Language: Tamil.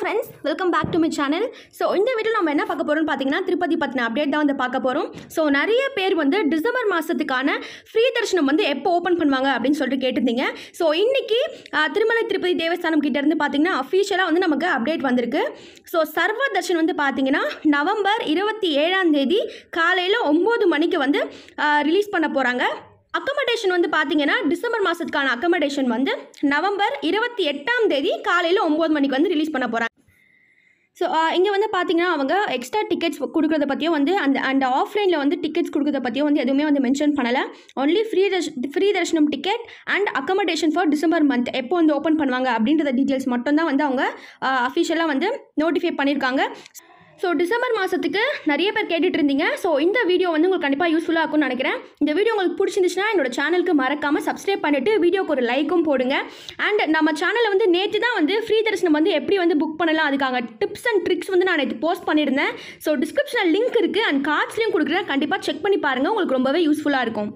friends welcome back to my channel so இந்த வீட்டில் நம்ம என்ன பார்க்க போகிறோம்னு பார்த்தீங்கன்னா திருப்பதி பற்றின அப்டேட் தான் வந்து பார்க்க போகிறோம் ஸோ நிறைய பேர் வந்து டிசம்பர் மாதத்துக்கான ஃப்ரீ தர்ஷனம் வந்து எப்போ ஓப்பன் பண்ணுவாங்க அப்படின்னு சொல்லிட்டு கேட்டிருந்தீங்க ஸோ இன்றைக்கி திருமலை திருப்பதி தேவஸ்தானம் கிட்டேருந்து பார்த்தீங்கன்னா அஃபீஷியலாக வந்து நமக்கு அப்டேட் வந்திருக்கு ஸோ சர்வ தர்ஷன் வந்து பார்த்தீங்கன்னா நவம்பர் இருபத்தி ஏழாம் தேதி காலையில் ஒம்பது மணிக்கு வந்து ரிலீஸ் பண்ண போகிறாங்க அக்கமடேஷன் வந்து பார்த்தீங்கன்னா டிசம்பர் மாதத்துக்கான அக்கமடேஷன் வந்து நவம்பர் இருபத்தி எட்டாம் தேதி காலையில் ஒம்பது மணிக்கு வந்து ரிலீஸ் பண்ண போகிறாங்க ஸோ uh, இங்கே வந்து பார்த்தீங்கன்னா அவங்க எக்ஸ்ட்ரா டிக்கெட்ஸ் கொடுக்குறத பற்றியும் வந்து அந்த அந்த ஆஃப்லைனில் வந்து டிக்கெட்ஸ் கொடுக்குறத பற்றியும் வந்து எதுவுமே வந்து மென்ஷன் பண்ணலை ஒன்லி ஃப்ரீ தர்ஷ் ஃப்ரீ தர்ஷனம் ticket and accommodation for December month எப்போ வந்து ஓப்பன் பண்ணுவாங்க அப்படின்றத டீட்டெயில்ஸ் மட்டும் தான் வந்து அவங்க அஃபிஷியலாக uh, வந்து நோட்டிஃபை பண்ணியிருக்காங்க ஸோ டிசம்பர் மாதத்துக்கு நிறைய பேர் கேட்டுட்டு இருந்தீங்க ஸோ இந்த வீடியோ வந்து உங்களுக்கு கண்டிப்பாக யூஸ்ஃபுல்லாக இருக்கும்னு நினைக்கிறேன் இந்த வீடியோ உங்களுக்கு பிடிச்சிருந்துச்சுன்னா என்னோட சேனலுக்கு மறக்காமல் சப்ஸ்கிரைப் பண்ணிவிட்டு வீடியோக்கு ஒரு லைக்கும் போடுங்க அண்ட் நம்ம சேனலில் வந்து நேற்று தான் வந்து ஃப்ரீ தரிசனம் வந்து எப்படி வந்து புக் பண்ணலாம் அதுக்காக டிப்ஸ் அண்ட் ட்ரிக்ஸ் வந்து நான் நேற்று போஸ்ட் பண்ணியிருந்தேன் ஸோ டிஸ்கிரிப்ஷனில் லிங்க் இருக்குது அண்ட் கார்ட்ஸ்லையும் கொடுக்குறேன் கண்டிப்பாக செக் பண்ணி பாருங்கள் உங்களுக்கு ரொம்பவே யூஸ்ஃபுல்லாக இருக்கும்